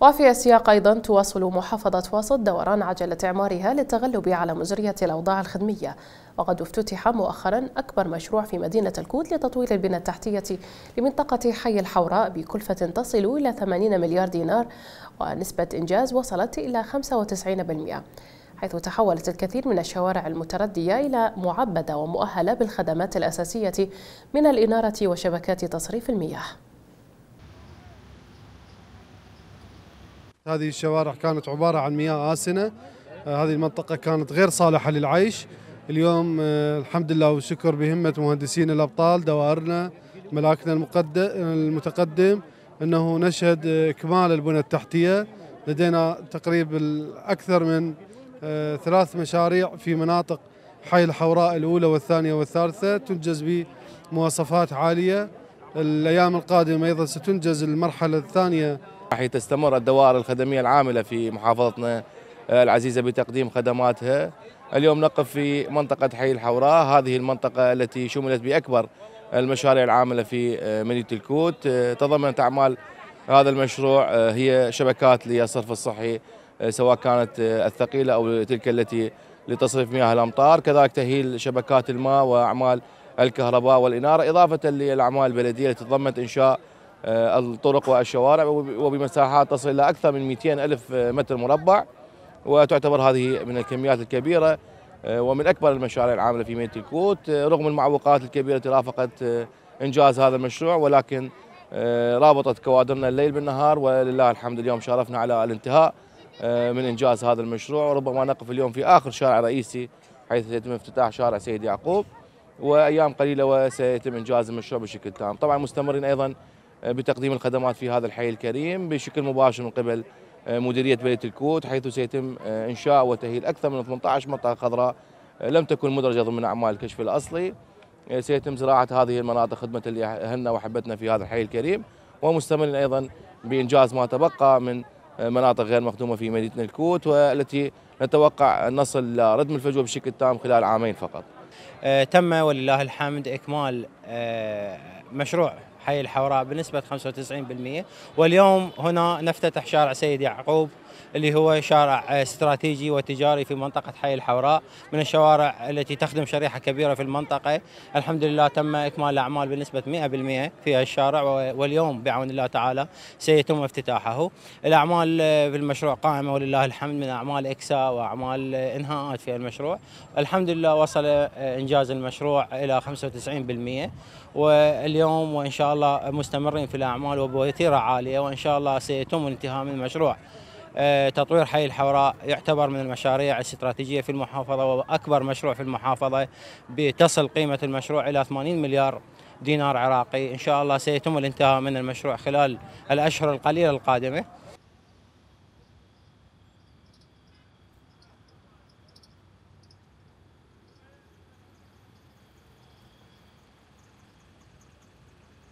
وفي السياق أيضا تواصل محافظة واسط دوران عجلة إعمارها للتغلب على مزرية الأوضاع الخدمية وقد افتتح مؤخرا أكبر مشروع في مدينة الكود لتطوير البنى التحتية لمنطقة حي الحوراء بكلفة تصل إلى 80 مليار دينار ونسبة إنجاز وصلت إلى 95% حيث تحولت الكثير من الشوارع المتردية إلى معبدة ومؤهلة بالخدمات الأساسية من الإنارة وشبكات تصريف المياه هذه الشوارع كانت عبارة عن مياه آسنة آه، هذه المنطقة كانت غير صالحة للعيش اليوم آه، الحمد لله والشكر بهمة مهندسين الأبطال دوائرنا ملاكنا المتقدم أنه نشهد آه، إكمال البنى التحتية لدينا تقريبا أكثر من ثلاث مشاريع في مناطق حي الحوراء الأولى والثانية والثالثة تنجز بمواصفات عالية الأيام القادمة أيضا ستنجز المرحلة الثانية حيث تستمر الدوائر الخدمية العاملة في محافظتنا آه، العزيزة بتقديم خدماتها اليوم نقف في منطقة حي الحوراء هذه المنطقة التي شملت بأكبر المشاريع العاملة في آه، مدينة الكوت آه، تضمنت أعمال هذا المشروع هي شبكات للصرف الصحي سواء كانت الثقيلة أو تلك التي لتصريف مياه الأمطار كذلك تهيل شبكات الماء وأعمال الكهرباء والإنارة إضافة للأعمال البلدية التي تضمنت إنشاء آه، الطرق والشوارع وبمساحات تصل إلى أكثر من 200 ألف متر مربع وتعتبر هذه من الكميات الكبيرة آه، ومن أكبر المشاريع العاملة في مدينة الكوت آه، رغم المعوقات الكبيرة التي رافقت إنجاز هذا المشروع ولكن رابطت كوادرنا الليل بالنهار ولله الحمد اليوم شرفنا على الانتهاء من إنجاز هذا المشروع وربما نقف اليوم في آخر شارع رئيسي حيث يتم افتتاح شارع سيد يعقوب وأيام قليلة وسيتم إنجاز المشروع بشكل تام طبعا مستمرين أيضا بتقديم الخدمات في هذا الحي الكريم بشكل مباشر من قبل آه، مديرية بلدية الكوت حيث سيتم آه، إنشاء وتأهيل أكثر من 18 منطقة خضراء آه، لم تكن مدرجة ضمن أعمال الكشف الأصلي سيتم زراعة هذه المناطق خدمة لأهلنا وحبتنا في هذا الحي الكريم ومستمر أيضا بإنجاز ما تبقى من مناطق غير مخدومة في مدينة الكوت والتي نتوقع أن نصل لردم الفجوة بشكل تام خلال عامين فقط تم ولله الحمد إكمال مشروع حي الحوراء بنسبة 95% واليوم هنا نفتتح شارع سيد يعقوب اللي هو شارع استراتيجي وتجاري في منطقة حي الحوراء من الشوارع التي تخدم شريحة كبيرة في المنطقة الحمد لله تم إكمال الأعمال بنسبة 100% في الشارع واليوم بعون الله تعالى سيتم افتتاحه الأعمال في المشروع قائمة ولله الحمد من أعمال إكساء وأعمال إنهاءات في المشروع الحمد لله وصل إنجاز المشروع إلى 95% واليوم وإن شاء الله مستمرين في الأعمال وبوتيرة عالية وإن شاء الله سيتم الانتهاء من المشروع آه، تطوير حي الحوراء يعتبر من المشاريع الاستراتيجية في المحافظة وأكبر مشروع في المحافظة بتصل قيمة المشروع إلى 80 مليار دينار عراقي إن شاء الله سيتم الانتهاء من المشروع خلال الأشهر القليلة القادمة